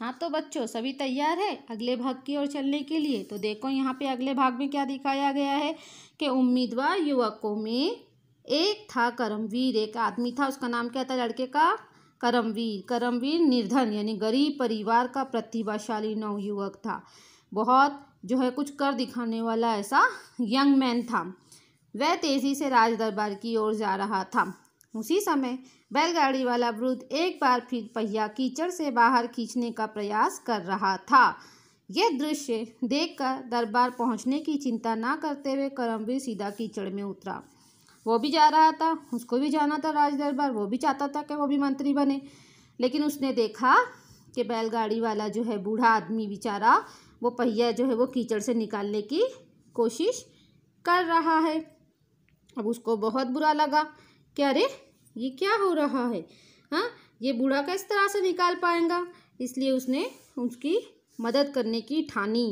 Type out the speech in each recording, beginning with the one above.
हाँ तो बच्चों सभी तैयार है अगले भाग की ओर चलने के लिए तो देखो यहाँ पे अगले भाग में क्या दिखाया गया है कि उम्मीदवार युवकों में एक था करमवीर एक आदमी था उसका नाम क्या था लड़के का करमवीर करमवीर निर्धन यानी गरीब परिवार का प्रतिभाशाली युवक था बहुत जो है कुछ कर दिखाने वाला ऐसा यंग मैन था वह तेज़ी से राज दरबार की ओर जा रहा था उसी समय बैलगाड़ी वाला वृद्ध एक बार फिर पहिया कीचड़ से बाहर खींचने का प्रयास कर रहा था यह दृश्य देखकर दरबार पहुंचने की चिंता ना करते हुए करमवीर सीधा कीचड़ में उतरा वो भी जा रहा था उसको भी जाना था राज दरबार वो भी चाहता था कि वो भी मंत्री बने लेकिन उसने देखा कि बैलगाड़ी वाला जो है बूढ़ा आदमी बेचारा वो पहिया जो है वो कीचड़ से निकालने की कोशिश कर रहा है अब उसको बहुत बुरा लगा क्या अरे ये क्या हो रहा है हाँ ये बूढ़ा इस तरह से निकाल पाएगा इसलिए उसने उसकी मदद करने की ठानी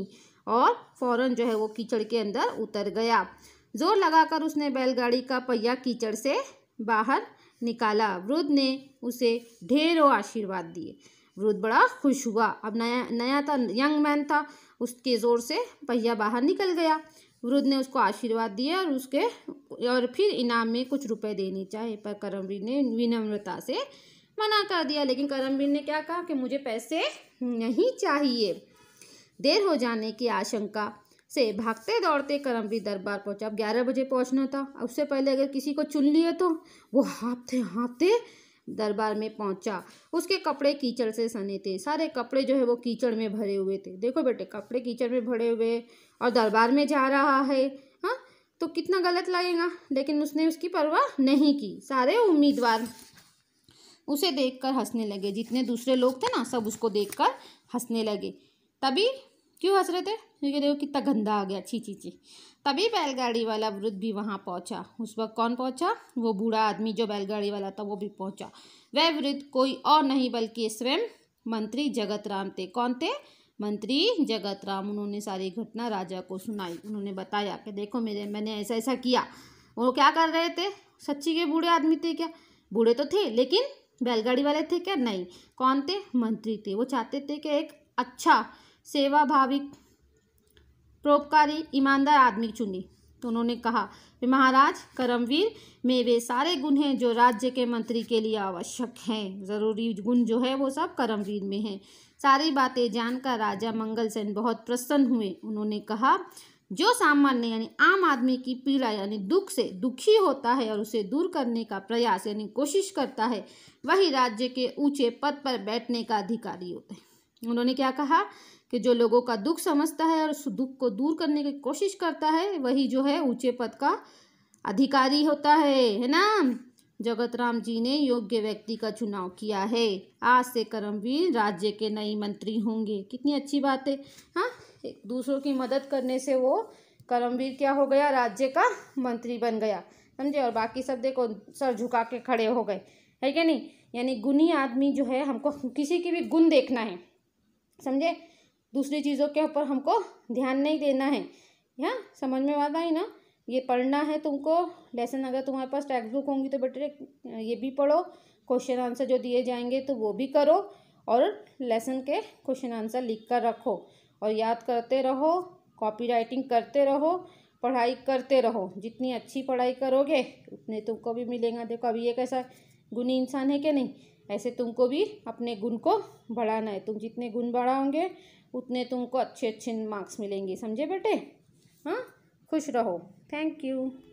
और फौरन जो है वो कीचड़ के अंदर उतर गया जोर लगाकर उसने बैलगाड़ी का पहिया कीचड़ से बाहर निकाला वृद्ध ने उसे ढेरों आशीर्वाद दिए वृद्ध बड़ा खुश हुआ अब नया नया था तो यंग मैन था उसके ज़ोर से पहिया बाहर निकल गया वृद्ध ने उसको आशीर्वाद दिया और उसके और फिर इनाम में कुछ रुपए देने चाहिए पर करमवीर ने विनम्रता से मना कर दिया लेकिन करमवीर ने क्या कहा कि मुझे पैसे नहीं चाहिए देर हो जाने की आशंका से भागते दौड़ते करमवीर दरबार पहुंचा अब ग्यारह बजे पहुंचना था उससे पहले अगर किसी को चुन लिए तो वो हाँपते हाँपते दरबार में पहुंचा उसके कपड़े कीचड़ से सने थे सारे कपड़े जो है वो कीचड़ में भरे हुए थे देखो बेटे कपड़े कीचड़ में भरे हुए और दरबार में जा रहा है हाँ तो कितना गलत लगेगा लेकिन उसने उसकी परवाह नहीं की सारे उम्मीदवार उसे देखकर हंसने लगे जितने दूसरे लोग थे ना सब उसको देखकर हंसने लगे तभी क्यों हंस रहे थे क्योंकि देखो कितना गंदा आ गया छी छी छी तभी बैलगाड़ी वाला वृद्ध भी वहाँ पहुँचा उस वक्त कौन पहुँचा वो बूढ़ा आदमी जो बैलगाड़ी वाला था वो भी पहुँचा वह वृद्ध कोई और नहीं बल्कि स्वयं मंत्री जगत राम थे कौन थे मंत्री जगत राम उन्होंने सारी घटना राजा को सुनाई उन्होंने बताया कि देखो मेरे मैंने ऐसा ऐसा किया वो क्या कर रहे थे सच्ची के बूढ़े आदमी थे क्या बूढ़े तो थे लेकिन बैलगाड़ी वाले थे क्या नहीं कौन थे मंत्री थे वो चाहते थे कि एक अच्छा सेवा भाविक परोपकारी ईमानदार आदमी चुने तो उन्होंने कहा महाराज करमवीर में वे सारे गुण हैं जो राज्य के मंत्री के लिए आवश्यक हैं जरूरी गुण जो है वो सब करमवीर में हैं सारी बातें जानकर राजा मंगल सेन बहुत प्रसन्न हुए उन्होंने कहा जो सामान्य यानी आम आदमी की पीड़ा यानी दुख से दुखी होता है और उसे दूर करने का प्रयास यानी कोशिश करता है वही राज्य के ऊंचे पद पर बैठने का अधिकारी होता है उन्होंने क्या कहा कि जो लोगों का दुख समझता है और उस दुख को दूर करने की कोशिश करता है वही जो है ऊंचे पद का अधिकारी होता है है ना जगत राम जी ने योग्य व्यक्ति का चुनाव किया है आज से करमवीर राज्य के नए मंत्री होंगे कितनी अच्छी बात है हाँ दूसरों की मदद करने से वो करमवीर क्या हो गया राज्य का मंत्री बन गया समझे और बाकी सब देखो सर झुका के खड़े हो गए है क्या नहीं यानी गुनी आदमी जो है हमको किसी की भी गुण देखना है समझे दूसरी चीज़ों के ऊपर हमको ध्यान नहीं देना है यहाँ समझ में आता ही ना ये पढ़ना है तुमको लेसन अगर तुम्हारे पास टेक्स्ट बुक होंगी तो बेटे ये भी पढ़ो क्वेश्चन आंसर जो दिए जाएंगे तो वो भी करो और लेसन के क्वेश्चन आंसर लिख कर रखो और याद करते रहो कॉपी राइटिंग करते रहो पढ़ाई करते रहो जितनी अच्छी पढ़ाई करोगे उतने तुमको भी मिलेगा देखो अभी ये कैसा गुनी इंसान है कि नहीं ऐसे तुमको भी अपने गुण को बढ़ाना है तुम जितने गुण बढ़ाओगे उतने तुमको अच्छे अच्छे मार्क्स मिलेंगे समझे बेटे हाँ खुश रहो थैंक यू